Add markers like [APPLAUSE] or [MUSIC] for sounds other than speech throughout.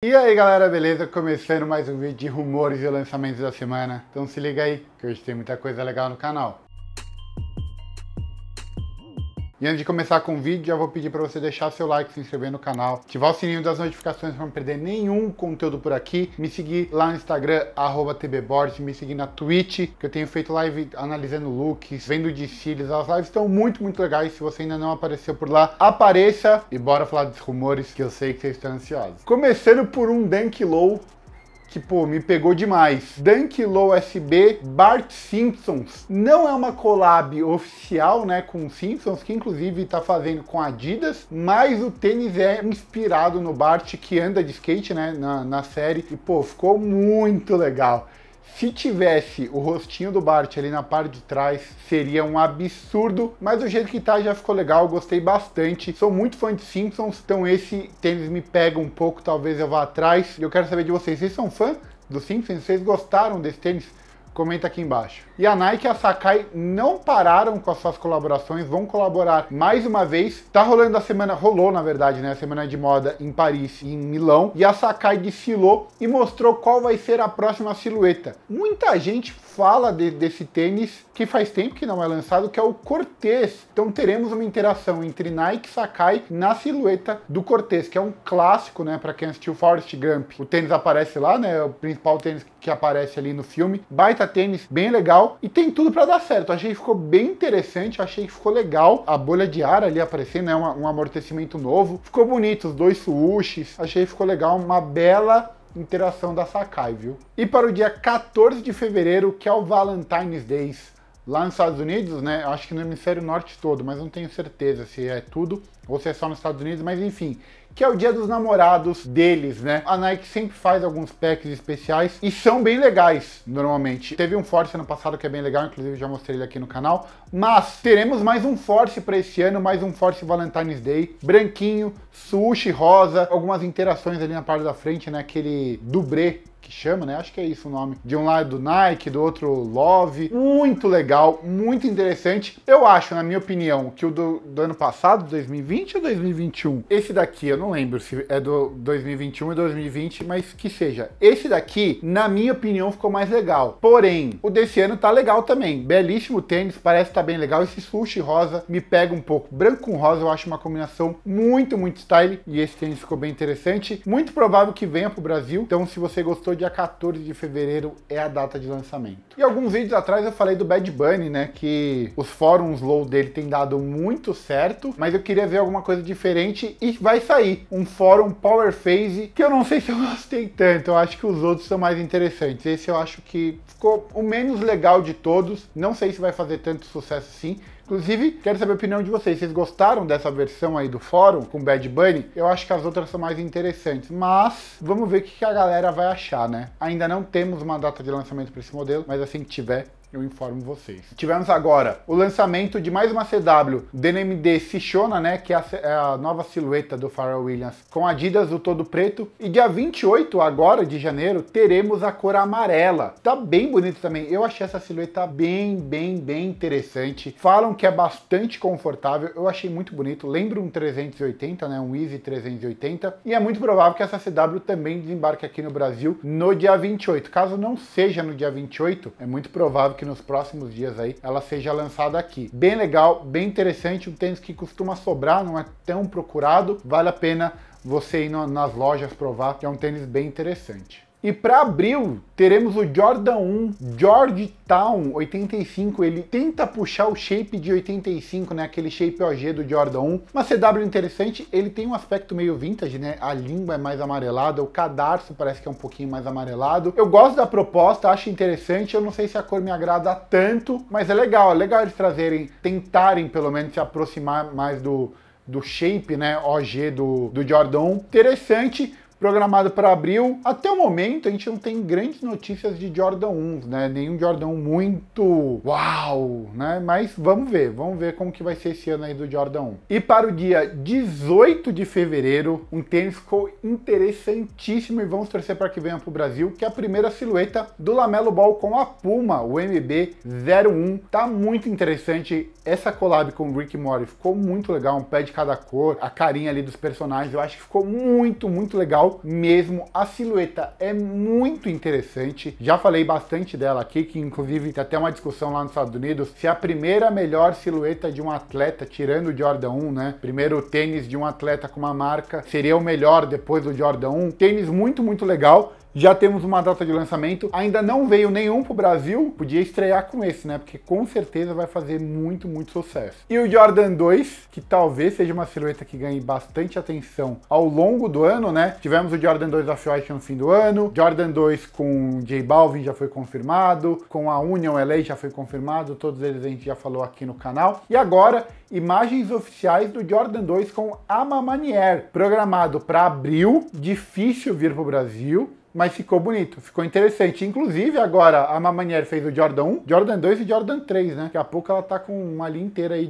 E aí galera, beleza? Começando mais um vídeo de rumores e lançamentos da semana. Então se liga aí, que hoje tem muita coisa legal no canal. E antes de começar com o vídeo, já vou pedir para você deixar seu like, se inscrever no canal, ativar o sininho das notificações para não perder nenhum conteúdo por aqui, me seguir lá no Instagram, arroba tbboard, me seguir na Twitch, que eu tenho feito live analisando looks, vendo desfiles, as lives estão muito, muito legais, se você ainda não apareceu por lá, apareça e bora falar dos rumores que eu sei que vocês estão ansiosos. Começando por um Dunk Low que, pô, me pegou demais. Dunk Low SB Bart Simpsons. Não é uma collab oficial, né, com Simpsons, que inclusive tá fazendo com Adidas, mas o tênis é inspirado no Bart, que anda de skate, né, na, na série. E, pô, ficou muito legal. Se tivesse o rostinho do Bart ali na parte de trás, seria um absurdo, mas do jeito que tá já ficou legal, gostei bastante. Sou muito fã de Simpsons, então esse tênis me pega um pouco, talvez eu vá atrás. E eu quero saber de vocês, vocês são fã dos Simpsons? Vocês gostaram desse tênis? Comenta aqui embaixo. E a Nike e a Sakai não pararam com as suas colaborações, vão colaborar mais uma vez. Tá rolando a semana, rolou na verdade, né? A semana de moda em Paris e em Milão. E a Sakai desfilou e mostrou qual vai ser a próxima silhueta. Muita gente fala de, desse tênis que faz tempo que não é lançado, que é o Cortez. Então teremos uma interação entre Nike Sakai na silhueta do Cortez, que é um clássico, né, para quem assistiu Forrest Gump. O tênis aparece lá, né, é o principal tênis que aparece ali no filme. Baita tênis, bem legal e tem tudo para dar certo. Achei que ficou bem interessante, achei que ficou legal a bolha de ar ali aparecendo, né, um, um amortecimento novo. Ficou bonito os dois sushis, achei que ficou legal, uma bela interação da Sakai, viu? E para o dia 14 de fevereiro, que é o Valentine's Day lá nos Estados Unidos, né? Acho que no hemisfério norte todo, mas não tenho certeza se é tudo ou se é só nos Estados Unidos, mas enfim, que é o dia dos namorados deles, né? A Nike sempre faz alguns packs especiais e são bem legais, normalmente. Teve um Force ano passado que é bem legal, inclusive já mostrei ele aqui no canal. Mas teremos mais um Force para esse ano, mais um Force Valentine's Day. Branquinho, sushi, rosa, algumas interações ali na parte da frente, né? Aquele dubré que chama, né? Acho que é isso o nome. De um lado Nike, do outro Love. Muito legal, muito interessante. Eu acho, na minha opinião, que o do, do ano passado, 2020 ou 2021? Esse daqui, eu não lembro se é do 2021 e 2020, mas que seja. Esse daqui, na minha opinião, ficou mais legal. Porém, o desse ano tá legal também. Belíssimo tênis, parece tá bem legal. Esse sushi rosa me pega um pouco. Branco com rosa eu acho uma combinação muito, muito style. E esse tênis ficou bem interessante. Muito provável que venha pro Brasil. Então, se você gostou postou dia 14 de fevereiro é a data de lançamento. E alguns vídeos atrás eu falei do Bad Bunny, né? Que os fóruns low dele tem dado muito certo, mas eu queria ver alguma coisa diferente e vai sair um fórum Power Phase que eu não sei se eu [LAUGHS] gostei tanto. Eu acho que os outros são mais interessantes. Esse eu acho que ficou o menos legal de todos. Não sei se vai fazer tanto sucesso assim. Inclusive, quero saber a opinião de vocês. Vocês gostaram dessa versão aí do fórum com Bad Bunny? Eu acho que as outras são mais interessantes, mas vamos ver o que a galera vai achar fechar, né? Ainda não temos uma data de lançamento para esse modelo, mas assim que tiver, eu informo vocês. Tivemos agora o lançamento de mais uma CW DNMD Sichona, né, que é, é a, nova silhueta do Pharrell Williams, com Adidas do todo preto. E dia 28 agora de janeiro teremos a cor amarela. Tá bem bonito também. Eu achei essa silhueta bem, bem, bem interessante. Falam que é bastante confortável. Eu achei muito bonito. Lembra um 380, né, um Easy 380. E é muito provável que essa CW também desembarque aqui no Brasil no dia 28. Caso não seja no dia 28, é muito provável que nos próximos dias aí ela seja lançada aqui. Bem legal, bem interessante, um tênis que costuma sobrar, não é tão procurado, vale a pena você ir nas lojas provar, que é um tênis bem interessante. E para abril, teremos o Jordan 1 Georgetown 85. Ele tenta puxar o shape de 85, né? Aquele shape OG do Jordan 1. Uma CW interessante, ele tem um aspecto meio vintage, né? A língua é mais amarelada, o cadarço parece que é um pouquinho mais amarelado. Eu gosto da proposta, acho interessante. Eu não sei se a cor me agrada tanto, mas é legal. É legal eles trazerem, tentarem pelo menos se aproximar mais do do shape, né, OG do, do Jordan. Interessante, programado para abril. Até o momento, a gente não tem grandes notícias de Jordan 1, né? Nenhum Jordan muito uau, né? Mas vamos ver, vamos ver como que vai ser esse ano aí do Jordan 1. E para o dia 18 de fevereiro, um tênis ficou interessantíssimo e vamos torcer para que venha para o Brasil, que é a primeira silhueta do Lamelo Ball com a Puma, o MB01. Tá muito interessante essa collab com o Rick Mori, ficou muito legal, um pé de cada cor, a carinha ali dos personagens, eu acho que ficou muito, muito legal legal mesmo. A silhueta é muito interessante. Já falei bastante dela aqui, que inclusive tem até uma discussão lá nos Estados Unidos se é a primeira melhor silhueta de um atleta, tirando o Jordan 1, né? Primeiro tênis de um atleta com uma marca seria o melhor depois do Jordan 1. Tênis muito, muito legal já temos uma data de lançamento. Ainda não veio nenhum pro Brasil, podia estrear com esse, né? Porque com certeza vai fazer muito, muito sucesso. E o Jordan 2, que talvez seja uma silhueta que ganhe bastante atenção ao longo do ano, né? Tivemos o Jordan 2 Off-White no fim do ano, Jordan 2 com J Balvin já foi confirmado, com a Union LA já foi confirmado, todos eles a gente já falou aqui no canal. E agora, imagens oficiais do Jordan 2 com Ama Manier, programado para abril, difícil vir pro Brasil, mas ficou bonito, ficou interessante. Inclusive, agora a Mamanier fez o Jordan 1, Jordan 2 e Jordan 3, né? Daqui a pouco ela tá com uma linha inteira aí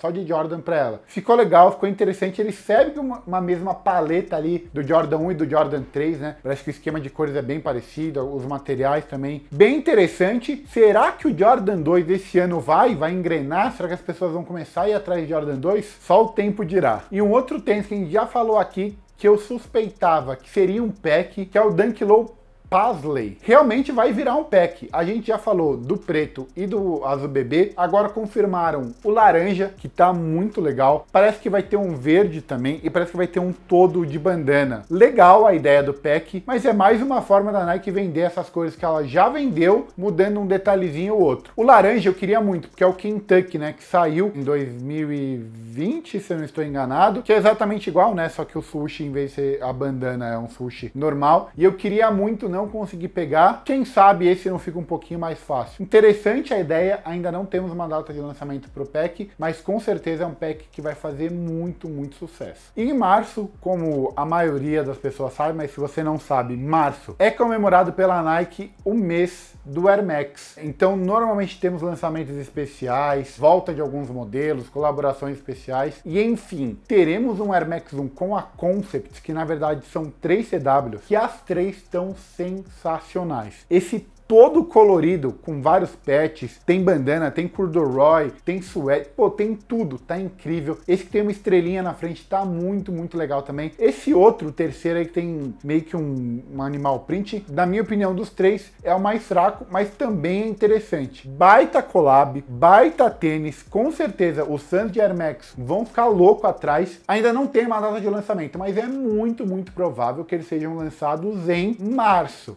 só de Jordan pra ela. Ficou legal, ficou interessante. Ele serve uma, uma mesma paleta ali do Jordan 1 e do Jordan 3, né? Parece que o esquema de cores é bem parecido, os materiais também. Bem interessante. Será que o Jordan 2 desse ano vai? Vai engrenar? Será que as pessoas vão começar a ir atrás de Jordan 2? Só o tempo dirá. E um outro tênis que a gente já falou aqui, que eu suspeitava que seria um pack, que é o Dunk Low Pasley realmente vai virar um pack. A gente já falou do preto e do azul bebê, agora confirmaram o laranja, que tá muito legal. Parece que vai ter um verde também e parece que vai ter um todo de bandana. Legal a ideia do pack, mas é mais uma forma da Nike vender essas cores que ela já vendeu, mudando um detalhezinho ou outro. O laranja eu queria muito, porque é o Kentucky, né, que saiu em 2020, se eu não estou enganado, que é exatamente igual, né, só que o sushi, em vez de ser a bandana, é um sushi normal. E eu queria muito, né, não consegui pegar, quem sabe esse não fica um pouquinho mais fácil. Interessante a ideia, ainda não temos uma data de lançamento para o pack, mas com certeza é um pack que vai fazer muito, muito sucesso. E em março, como a maioria das pessoas sabe, mas se você não sabe, março é comemorado pela Nike o mês do Air Max. Então, normalmente temos lançamentos especiais, volta de alguns modelos, colaborações especiais e enfim, teremos um Air Max 1 com a Concept, que na verdade são três CW, que as três estão sem sensacionais. Esse todo colorido, com vários patches, tem bandana, tem corduroy, tem suede, pô, tem tudo, tá incrível. Esse que tem uma estrelinha na frente tá muito, muito legal também. Esse outro, terceiro aí, que tem meio que um, um animal print, na minha opinião, dos três, é o mais fraco, mas também é interessante. Baita collab, baita tênis, com certeza os Suns de Air Max vão ficar louco atrás. Ainda não tem uma data de lançamento, mas é muito, muito provável que eles sejam lançados em março.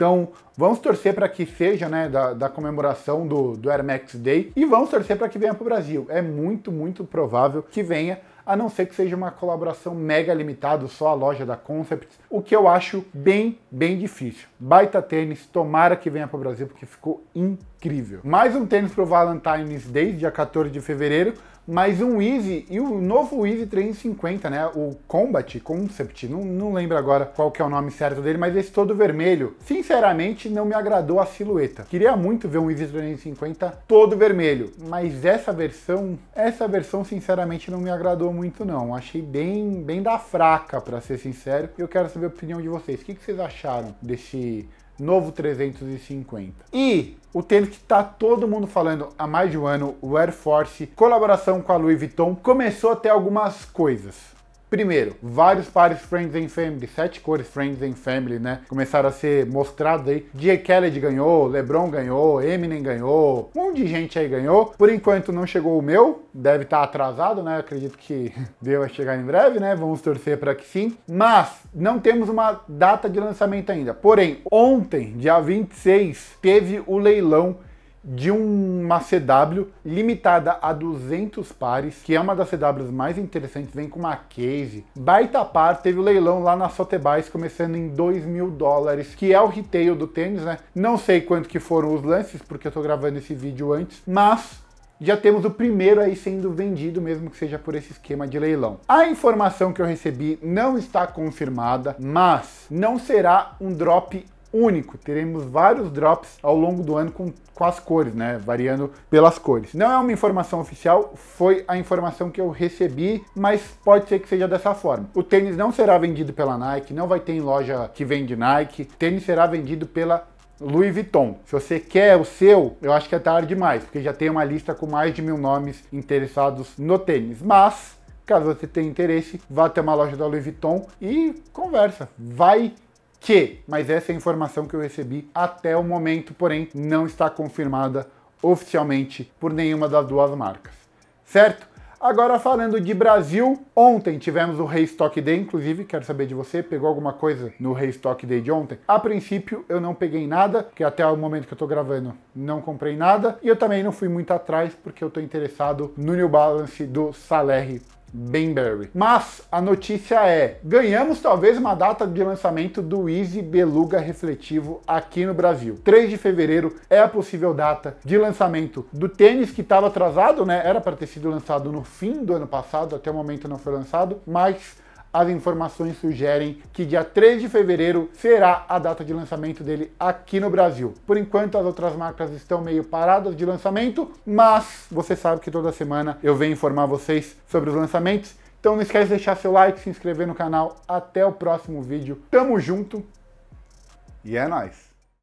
Então, vamos torcer para que seja, né, da, da comemoração do, do Air Max Day e vamos torcer para que venha para o Brasil. É muito, muito provável que venha, a não ser que seja uma colaboração mega limitada, só a loja da Concepts, o que eu acho bem, bem difícil. Baita tênis, tomara que venha para o Brasil, porque ficou incrível. Mais um tênis para o Valentine's Day, dia 14 de fevereiro, mas um Easy e o novo Easy 350, né? O Combat, Concept, não, não lembro agora qual que é o nome certo dele, mas esse todo vermelho, sinceramente, não me agradou a silhueta. Queria muito ver um Easy 350 todo vermelho, mas essa versão, essa versão, sinceramente, não me agradou muito não. Achei bem, bem da fraca, para ser sincero. E eu quero saber a opinião de vocês. O que, que vocês acharam desse novo 350. E o tênis que está todo mundo falando há mais de um ano, o Air Force, colaboração com a Louis Vuitton, começou a ter algumas coisas. Primeiro, vários pares Friends and Family, sete cores Friends and Family, né? Começaram a ser mostrados aí. J. Kelly ganhou, LeBron ganhou, Eminem ganhou, um monte de gente aí ganhou. Por enquanto não chegou o meu, deve estar tá atrasado, né? Acredito que [LAUGHS] deva chegar em breve, né? Vamos torcer para que sim. Mas não temos uma data de lançamento ainda. Porém, ontem, dia 26, teve o leilão de uma CW limitada a 200 pares, que é uma das CWs mais interessantes, vem com uma case. Baita par teve o um leilão lá na Sotheby's começando em 2 mil dólares, que é o retail do tênis, né? Não sei quanto que foram os lances, porque eu tô gravando esse vídeo antes, mas já temos o primeiro aí sendo vendido, mesmo que seja por esse esquema de leilão. A informação que eu recebi não está confirmada, mas não será um drop único. Teremos vários drops ao longo do ano com, com as cores, né? Variando pelas cores. Não é uma informação oficial, foi a informação que eu recebi, mas pode ser que seja dessa forma. O tênis não será vendido pela Nike, não vai ter em loja que vende Nike. Tênis será vendido pela Louis Vuitton. Se você quer o seu, eu acho que é tarde demais, porque já tem uma lista com mais de mil nomes interessados no tênis. Mas, caso você tenha interesse, vá até uma loja da Louis Vuitton e conversa. Vai que, mas essa é a informação que eu recebi até o momento, porém não está confirmada oficialmente por nenhuma das duas marcas, certo? Agora falando de Brasil, ontem tivemos o Stock Day, inclusive, quero saber de você, pegou alguma coisa no Stock Day de ontem? A princípio eu não peguei nada, porque até o momento que eu tô gravando não comprei nada, e eu também não fui muito atrás, porque eu tô interessado no New Balance do Salerri Barry. Mas a notícia é: ganhamos talvez uma data de lançamento do Easy Beluga Refletivo aqui no Brasil. 3 de fevereiro é a possível data de lançamento do tênis que estava atrasado, né? Era para ter sido lançado no fim do ano passado, até o momento não foi lançado, mas as informações sugerem que dia 3 de fevereiro será a data de lançamento dele aqui no Brasil. Por enquanto, as outras marcas estão meio paradas de lançamento, mas você sabe que toda semana eu venho informar vocês sobre os lançamentos. Então não esquece de deixar seu like, se inscrever no canal. Até o próximo vídeo. Tamo junto e é nóis!